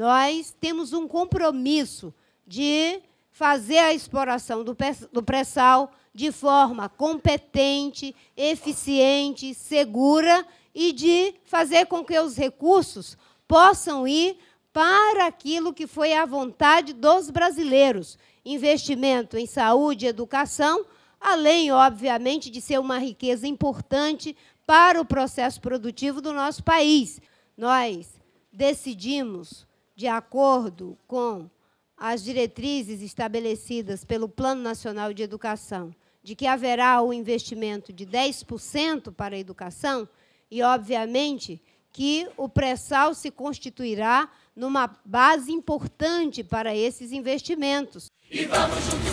nós temos um compromisso de fazer a exploração do pré-sal de forma competente, eficiente, segura e de fazer com que os recursos possam ir para aquilo que foi a vontade dos brasileiros: investimento em saúde e educação, além, obviamente, de ser uma riqueza importante para o processo produtivo do nosso país. Nós decidimos de acordo com as diretrizes estabelecidas pelo Plano Nacional de Educação, de que haverá o investimento de 10% para a educação, e, obviamente, que o pré-sal se constituirá numa base importante para esses investimentos. E vamos juntos!